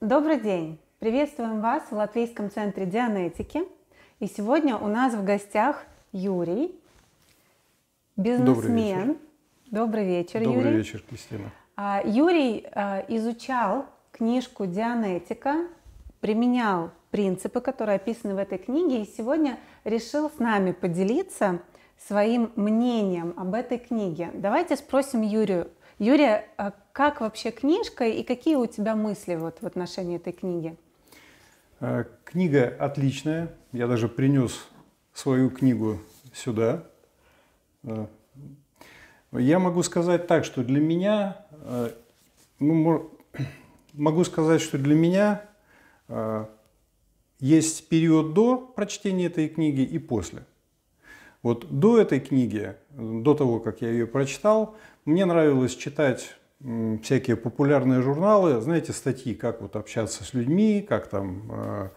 Добрый день! Приветствуем вас в Латвийском центре Дианетики. И сегодня у нас в гостях Юрий, бизнесмен. Добрый вечер, Добрый вечер Добрый Юрий. вечер, Кристина. А, Юрий а, изучал книжку «Дианетика», применял принципы, которые описаны в этой книге, и сегодня решил с нами поделиться своим мнением об этой книге. Давайте спросим Юрию. Юрия, а, как вообще книжка и какие у тебя мысли вот в отношении этой книги? Э, книга отличная. Я даже принес свою книгу сюда. Э, я могу сказать так, что для меня, э, ну, могу сказать, что для меня есть период до прочтения этой книги и после. Вот до этой книги, до того, как я ее прочитал, мне нравилось читать всякие популярные журналы, знаете, статьи, как вот общаться с людьми, как там э,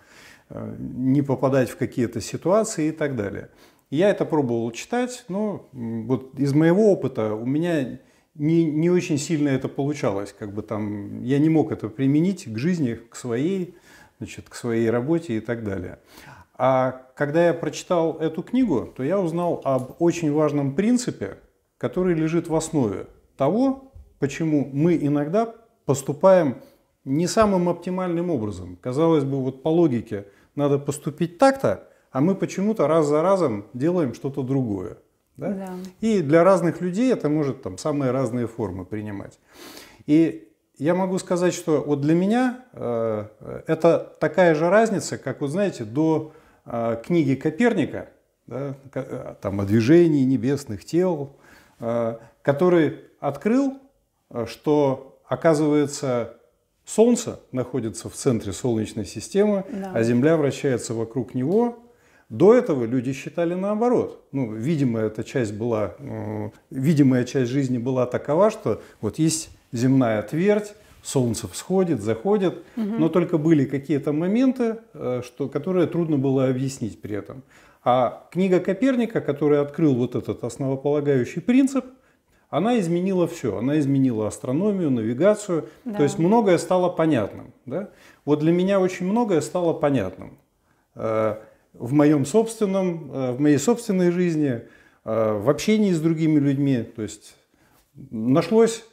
э, не попадать в какие-то ситуации и так далее. Я это пробовал читать, но вот из моего опыта у меня не, не очень сильно это получалось. Как бы там, я не мог это применить к жизни, к своей, значит, к своей работе и так далее. А когда я прочитал эту книгу, то я узнал об очень важном принципе, который лежит в основе того, почему мы иногда поступаем не самым оптимальным образом. Казалось бы, вот по логике надо поступить так-то, а мы почему-то раз за разом делаем что-то другое. Да? Да. И для разных людей это может там самые разные формы принимать. И я могу сказать, что вот для меня э, э это такая же разница, как, вот знаете, до э, книги Коперника, да, э, там о движении небесных тел, э, который открыл Э, что, оказывается, Солнце находится в центре Солнечной системы, да. а Земля вращается вокруг него. До этого люди считали наоборот. Ну, видимая эта часть была, э, видимая часть жизни была такова, что вот есть земная твердь, Солнце всходит, заходит, угу. но только были какие-то моменты, э, что, которые трудно было объяснить при этом. А книга Коперника, который открыл вот этот основополагающий принцип – она изменила все. Она изменила астрономию, навигацию. Да. То есть многое стало понятным. Да? Вот для меня очень многое стало понятным. Э, в моем собственном, э, в моей собственной жизни, э, в общении с другими людьми. То есть нашлось,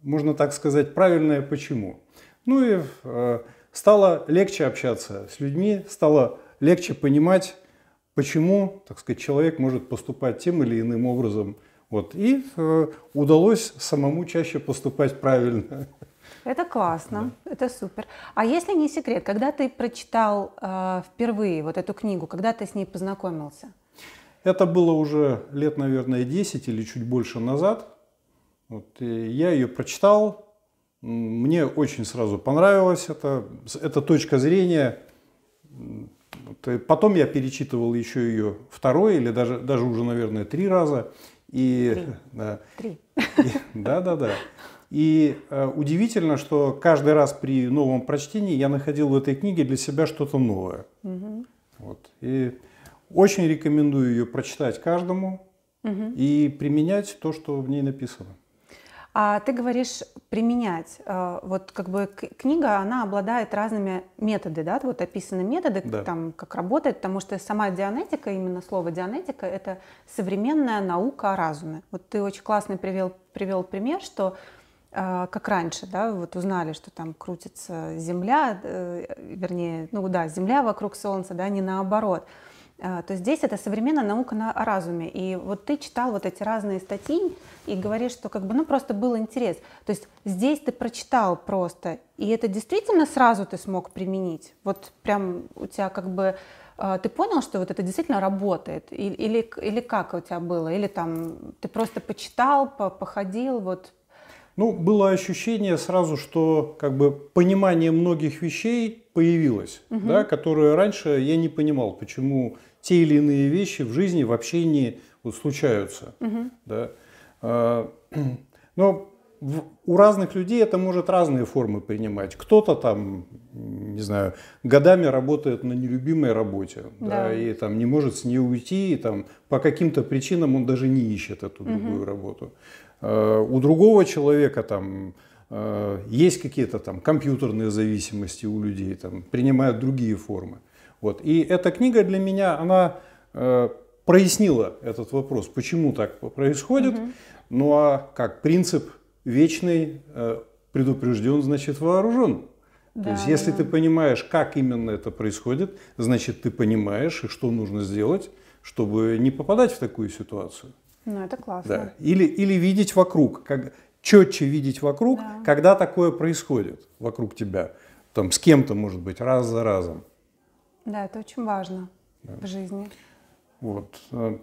можно так сказать, правильное почему. Ну и стало легче общаться с людьми, стало легче понимать, почему, так сказать, человек может поступать тем или иным образом – вот, и э, удалось самому чаще поступать правильно. Это классно, да. это супер. А если не секрет, когда ты прочитал э, впервые вот эту книгу, когда ты с ней познакомился? Это было уже лет, наверное, 10 или чуть больше назад. Вот, я ее прочитал, мне очень сразу понравилось это, эта точка зрения. Потом я перечитывал еще ее второй или даже, даже уже, наверное, три раза. И, Три. Да-да-да. И э, удивительно, что каждый раз при новом прочтении я находил в этой книге для себя что-то новое. Вот. И очень рекомендую ее прочитать каждому угу. и применять то, что в ней написано. А ты говоришь применять. Э, вот как бы книга, она обладает разными методами, да? Вот описаны методы, да. там, как работает, потому что сама дианетика, именно слово дианетика, это современная наука о разуме. Вот ты очень классный привел, привел пример, что э, как раньше, да, вот узнали, что там крутится Земля, э, вернее, ну да, Земля вокруг Солнца, да, не наоборот. А, то здесь это современная наука на, о разуме. И вот ты читал вот эти разные статьи и говоришь, что как бы, ну, просто был интерес. То есть здесь ты прочитал просто, и это действительно сразу ты смог применить? Вот прям у тебя как бы а, ты понял, что вот это действительно работает? Или, или, или как у тебя было? Или там ты просто почитал, по, походил, вот ну, было ощущение сразу, что как бы понимание многих вещей появилось, угу. да, которые раньше я не понимал, почему те или иные вещи в жизни, в общении вот, случаются. Угу. Да? А, но у разных людей это может разные формы принимать. Кто-то там, не знаю, годами работает на нелюбимой работе, да. Да, и там не может с ней уйти, и там по каким-то причинам он даже не ищет эту угу. другую работу. А, у другого человека там а, есть какие-то там компьютерные зависимости у людей, там принимают другие формы. Вот. И эта книга для меня, она э, прояснила этот вопрос, почему так происходит. Угу. Ну а как принцип вечный, э, предупрежден, значит вооружен. Да, То есть, если да. ты понимаешь, как именно это происходит, значит, ты понимаешь, что нужно сделать, чтобы не попадать в такую ситуацию. Ну, это классно. Да. Или, или видеть вокруг, как, четче видеть вокруг, да. когда такое происходит вокруг тебя, там, с кем-то, может быть, раз за разом. Да, это очень важно да. в жизни. Вот. Э,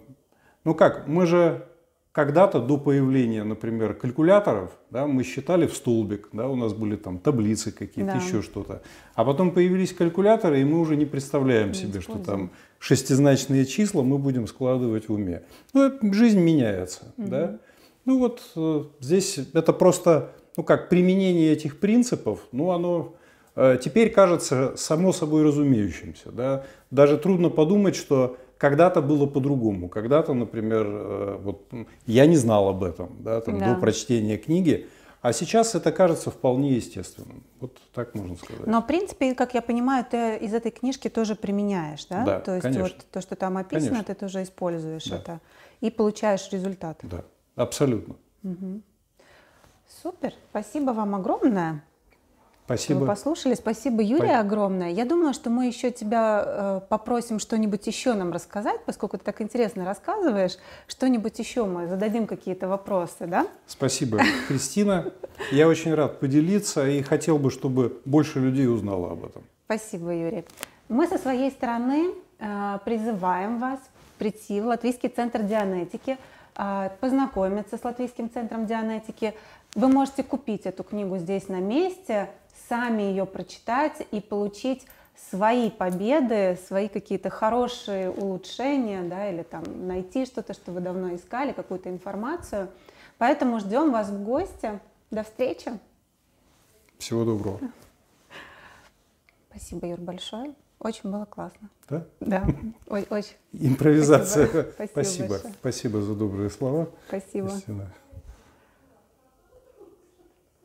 ну как, мы же когда-то до появления, например, калькуляторов, да, мы считали в столбик, да, у нас были там таблицы какие-то, да. еще что-то. А потом появились калькуляторы, и мы уже не представляем не себе, что там шестизначные числа мы будем складывать в уме. Ну, жизнь меняется, угу. да. Ну вот э, здесь это просто, ну как, применение этих принципов, ну оно Э, теперь кажется само собой разумеющимся. Да? Даже трудно подумать, что когда-то было по-другому. Когда-то, например, э, вот, я не знал об этом да, там, да. до прочтения книги, а сейчас это кажется вполне естественным. Вот так можно сказать. Но, в принципе, как я понимаю, ты из этой книжки тоже применяешь, да? Да, То есть конечно. вот то, что там описано, конечно. ты тоже используешь да. это и получаешь результат. Да, абсолютно. Угу. Супер, спасибо вам огромное. Спасибо. Что вы послушали. Спасибо, Юлия, огромное. Я думала, что мы еще тебя э, попросим что-нибудь еще нам рассказать, поскольку ты так интересно рассказываешь. Что-нибудь еще мы зададим какие-то вопросы, да? Спасибо, Кристина. Я очень рад поделиться и хотел бы, чтобы больше людей узнало об этом. Спасибо, Юрий. Мы со своей стороны э, призываем вас прийти в Латвийский центр дианетики, э, познакомиться с Латвийским центром дианетики, вы можете купить эту книгу здесь на месте, сами ее прочитать и получить свои победы, свои какие-то хорошие улучшения, да, или там найти что-то, что вы давно искали, какую-то информацию. Поэтому ждем вас в гости. До встречи. Всего доброго. Спасибо, Юр, большое. Очень было классно. Да? Да. Ой, очень. Импровизация. Спасибо. Спасибо, спасибо, за добрые слова. Спасибо. Истина.